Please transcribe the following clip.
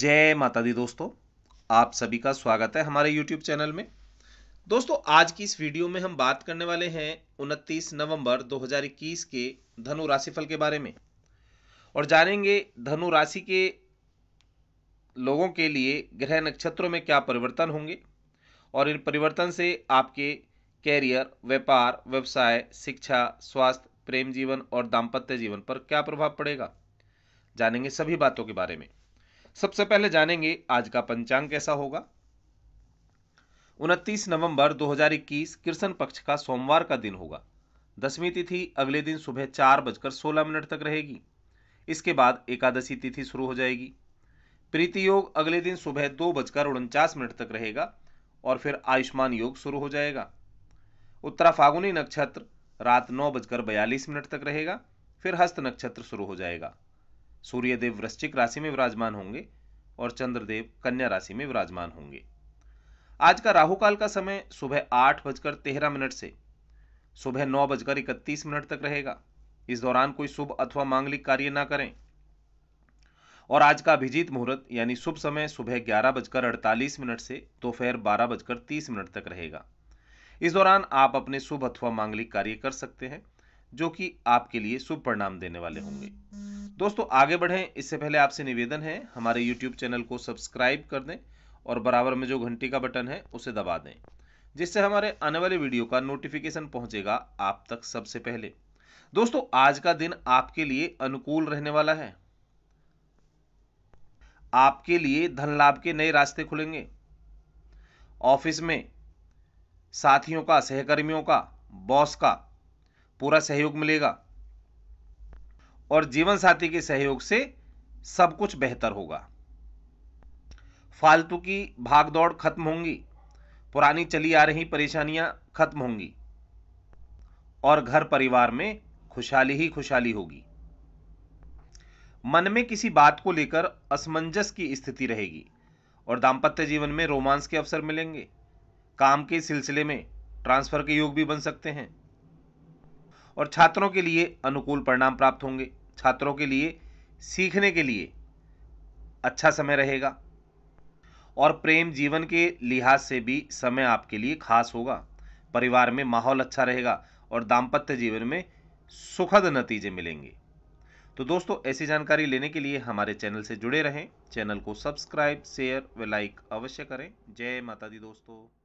जय माता दी दोस्तों आप सभी का स्वागत है हमारे YouTube चैनल में दोस्तों आज की इस वीडियो में हम बात करने वाले हैं 29 नवंबर 2021 के धनु फल के बारे में और जानेंगे धनु राशि के लोगों के लिए ग्रह नक्षत्रों में क्या परिवर्तन होंगे और इन परिवर्तन से आपके कैरियर व्यापार व्यवसाय शिक्षा स्वास्थ्य प्रेम जीवन और दाम्पत्य जीवन पर क्या प्रभाव पड़ेगा जानेंगे सभी बातों के बारे में सबसे पहले जानेंगे आज का पंचांग कैसा होगा 29 नवंबर 2021 कृष्ण पक्ष का सोमवार का दिन होगा दसवीं तिथि अगले दिन सुबह चार बजकर सोलह मिनट तक रहेगी इसके बाद एकादशी तिथि शुरू हो जाएगी प्रीति योग अगले दिन सुबह दो बजकर उनचास मिनट तक रहेगा और फिर आयुष्मान योग शुरू हो जाएगा उत्तरा फागुनी नक्षत्र रात नौ बजकर बयालीस मिनट तक रहेगा फिर हस्त नक्षत्र शुरू हो जाएगा सूर्यदेव वृश्चिक राशि में विराजमान होंगे और चंद्रदेव कन्या राशि में विराजमान होंगे आज का राहु काल का समय सुबह आठ बजकर तेरह मिनट से सुबह नौ बजकर इकतीस मिनट तक रहेगा इस दौरान कोई शुभ अथवा मांगलिक कार्य ना करें और आज का अभिजीत मुहूर्त यानी शुभ समय सुबह ग्यारह बजकर अड़तालीस मिनट से दोपहर बारह बजकर तीस मिनट तक रहेगा इस दौरान आप अपने शुभ अथवा मांगलिक कार्य कर सकते हैं जो कि आपके लिए शुभ परिणाम देने वाले होंगे दोस्तों आगे बढ़ें इससे पहले आपसे निवेदन है हमारे यूट्यूब चैनल को सब्सक्राइब कर दें और बराबर में जो घंटी का बटन है उसे दबा दें जिससे हमारे आने वाले वीडियो का नोटिफिकेशन पहुंचेगा आप तक सबसे पहले दोस्तों आज का दिन आपके लिए अनुकूल रहने वाला है आपके लिए धन लाभ के नए रास्ते खुलेंगे ऑफिस में साथियों का सहकर्मियों का बॉस का पूरा सहयोग मिलेगा और जीवन साथी के सहयोग से सब कुछ बेहतर होगा फालतू की भागदौड़ खत्म होंगी पुरानी चली आ रही परेशानियां खत्म होंगी और घर परिवार में खुशहाली ही खुशहाली होगी मन में किसी बात को लेकर असमंजस की स्थिति रहेगी और दाम्पत्य जीवन में रोमांस के अवसर मिलेंगे काम के सिलसिले में ट्रांसफर के योग भी बन सकते हैं और छात्रों के लिए अनुकूल परिणाम प्राप्त होंगे छात्रों के लिए सीखने के लिए अच्छा समय रहेगा और प्रेम जीवन के लिहाज से भी समय आपके लिए खास होगा परिवार में माहौल अच्छा रहेगा और दाम्पत्य जीवन में सुखद नतीजे मिलेंगे तो दोस्तों ऐसी जानकारी लेने के लिए हमारे चैनल से जुड़े रहें चैनल को सब्सक्राइब शेयर व लाइक अवश्य करें जय माता दी दोस्तों